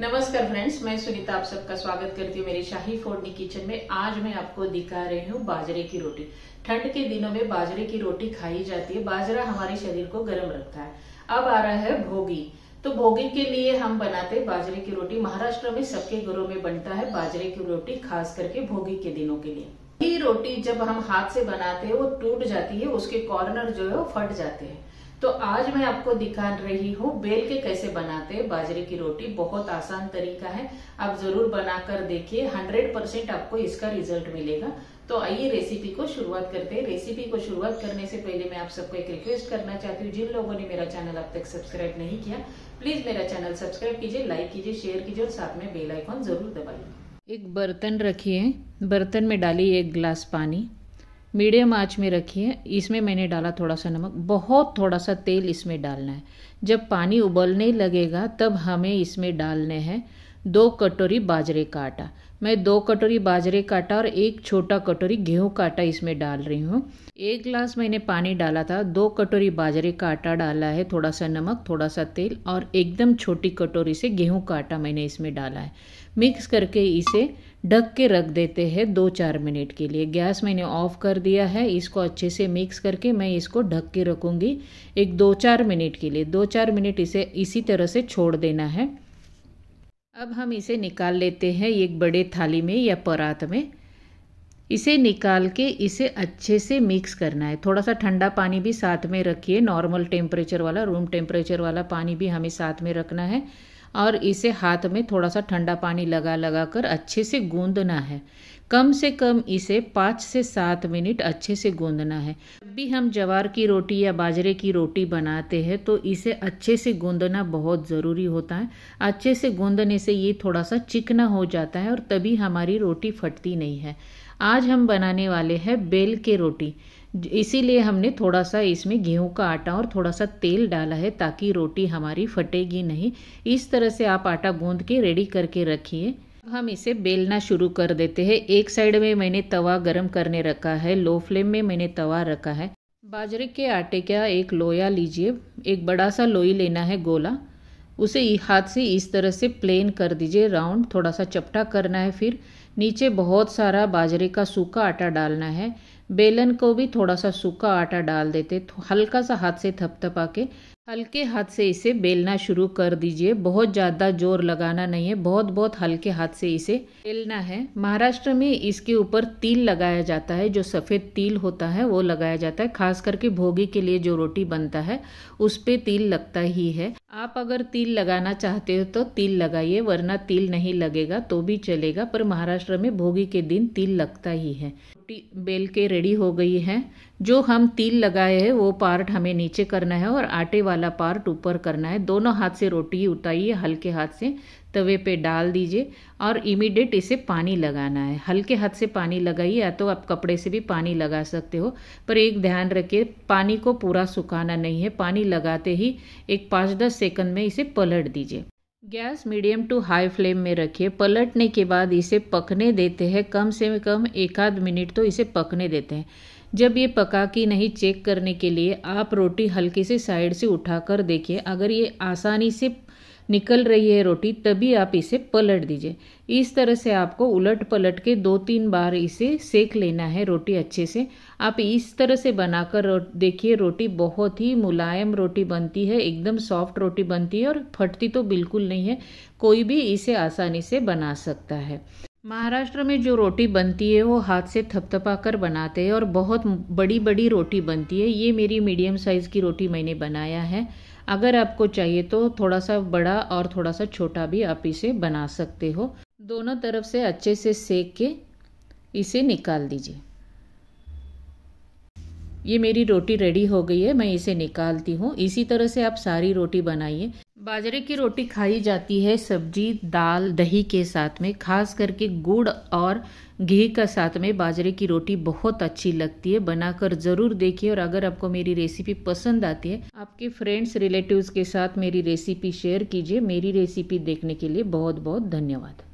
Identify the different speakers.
Speaker 1: नमस्कार फ्रेंड्स मैं सुनीता आप सबका स्वागत करती हूँ मेरी शाही फोड़नी किचन में आज मैं आपको दिखा रही हूँ बाजरे की रोटी ठंड के दिनों में बाजरे की रोटी खाई जाती है बाजरा हमारे शरीर को गर्म रखता है अब आ रहा है भोगी तो भोगी के लिए हम बनाते बाजरे की रोटी महाराष्ट्र में सबके घरों में बनता है बाजरे की रोटी खास करके भोगी के दिनों के लिए ये रोटी जब हम हाथ से बनाते हैं वो टूट जाती है उसके कॉर्नर जो है वो फट जाते हैं तो आज मैं आपको दिखा रही हूँ बेल के कैसे बनाते हैं बाजरे की रोटी बहुत आसान तरीका है आप जरूर बनाकर देखिए 100 परसेंट आपको इसका रिजल्ट मिलेगा तो आइए रेसिपी को शुरुआत करते हैं रेसिपी को शुरुआत करने से पहले मैं आप सबको एक रिक्वेस्ट करना चाहती हूँ जिन लोगों ने मेरा चैनल अब तक सब्सक्राइब नहीं किया प्लीज मेरा चैनल सब्सक्राइब कीजिए लाइक कीजिए शेयर कीजिए और साथ में बेलाइकॉन जरूर दबाइए एक बर्तन रखिए बर्तन में डालिए एक ग्लास पानी मीडियम आंच में रखिए इसमें मैंने डाला थोड़ा सा नमक बहुत थोड़ा सा तेल इसमें डालना है जब पानी उबलने लगेगा तब हमें इसमें डालने हैं दो कटोरी बाजरे का आटा मैं दो कटोरी बाजरे काटा और एक छोटा कटोरी गेहूं काटा इसमें डाल रही हूँ एक ग्लास मैंने पानी डाला था दो कटोरी बाजरे का आटा डाला है थोड़ा सा नमक थोड़ा सा तेल और एकदम छोटी कटोरी से गेहूं का आटा मैंने इसमें डाला है मिक्स करके इसे ढक के रख देते हैं दो चार मिनट के लिए गैस मैंने ऑफ कर दिया है इसको अच्छे से मिक्स करके मैं इसको ढक के रखूँगी एक दो चार मिनट के लिए दो चार मिनट इसे इसी तरह से छोड़ देना है अब हम इसे निकाल लेते हैं एक बड़े थाली में या परात में इसे निकाल के इसे अच्छे से मिक्स करना है थोड़ा सा ठंडा पानी भी साथ में रखिए नॉर्मल टेम्परेचर वाला रूम टेम्परेचर वाला पानी भी हमें साथ में रखना है और इसे हाथ में थोड़ा सा ठंडा पानी लगा लगा कर अच्छे से गूंदना है कम से कम इसे पाँच से सात मिनट अच्छे से गूंदना है जब भी हम जवार की रोटी या बाजरे की रोटी बनाते हैं तो इसे अच्छे से गूंदना बहुत ज़रूरी होता है अच्छे से गूंदने से ये थोड़ा सा चिकना हो जाता है और तभी हमारी रोटी फटती नहीं है आज हम बनाने वाले हैं बेल के रोटी इसीलिए हमने थोड़ा सा इसमें गेहूं का आटा और थोड़ा सा तेल डाला है ताकि रोटी हमारी फटेगी नहीं इस तरह से आप आटा गूंद के रेडी करके रखिए हम इसे बेलना शुरू कर देते हैं एक साइड में मैंने तवा गरम करने रखा है लो फ्लेम में मैंने तवा रखा है बाजरे के आटे का एक लोया लीजिए एक बड़ा सा लोई लेना है गोला उसे हाथ से इस तरह से प्लेन कर दीजिए राउंड थोड़ा सा चपटा करना है फिर नीचे बहुत सारा बाजरे का सूखा आटा डालना है बेलन को भी थोड़ा सा सूखा आटा डाल देते तो हल्का सा हाथ से थपथपा के हल्के हाथ से इसे बेलना शुरू कर दीजिए बहुत ज़्यादा जोर लगाना नहीं है बहुत बहुत हल्के हाथ से इसे बेलना है महाराष्ट्र में इसके ऊपर तिल लगाया जाता है जो सफ़ेद तिल होता है वो लगाया जाता है खास करके भोगी के लिए जो रोटी बनता है उस पर तिल लगता ही है आप अगर तिल लगाना चाहते हो तो तिल लगाइए वरना तिल नहीं लगेगा तो भी चलेगा पर महाराष्ट्र में भोगी के दिन तिल लगता ही है रोटी बेल के रेडी हो गई है जो हम तिल लगाए हैं वो पार्ट हमें नीचे करना है और आटे वाला पार्ट ऊपर करना है दोनों हाथ से रोटी उतारिए हल्के हाथ से तवे पे डाल दीजिए और इमीडिएट इसे पानी लगाना है हल्के हाथ से पानी लगाइए या तो आप कपड़े से भी पानी लगा सकते हो पर एक ध्यान रखिए पानी को पूरा सुखाना नहीं है पानी लगाते ही एक पाँच दस सेकंड में इसे पलट दीजिए gas medium to high flame में रखिए पलटने के बाद इसे पकने देते हैं कम से कम एक आध मिनट तो इसे पकने देते हैं जब ये पका कि नहीं चेक करने के लिए आप रोटी हल्के से साइड से उठाकर देखिए अगर ये आसानी से निकल रही है रोटी तभी आप इसे पलट दीजिए इस तरह से आपको उलट पलट के दो तीन बार इसे सेक लेना है रोटी अच्छे से आप इस तरह से बनाकर रो, देखिए रोटी बहुत ही मुलायम रोटी बनती है एकदम सॉफ्ट रोटी बनती है और फटती तो बिल्कुल नहीं है कोई भी इसे आसानी से बना सकता है महाराष्ट्र में जो रोटी बनती है वो हाथ से थपथपा कर बनाते हैं और बहुत बड़ी बड़ी रोटी बनती है ये मेरी मीडियम साइज़ की रोटी मैंने बनाया है अगर आपको चाहिए तो थोड़ा सा बड़ा और थोड़ा सा छोटा भी आप इसे बना सकते हो दोनों तरफ से अच्छे से सेक के इसे निकाल दीजिए ये मेरी रोटी रेडी हो गई है मैं इसे निकालती हूँ इसी तरह से आप सारी रोटी बनाइए बाजरे की रोटी खाई जाती है सब्जी दाल दही के साथ में खास करके गुड़ और घी का साथ में बाजरे की रोटी बहुत अच्छी लगती है बनाकर ज़रूर देखिए और अगर आपको मेरी रेसिपी पसंद आती है आपके फ्रेंड्स रिलेटिव्स के साथ मेरी रेसिपी शेयर कीजिए मेरी रेसिपी देखने के लिए बहुत बहुत धन्यवाद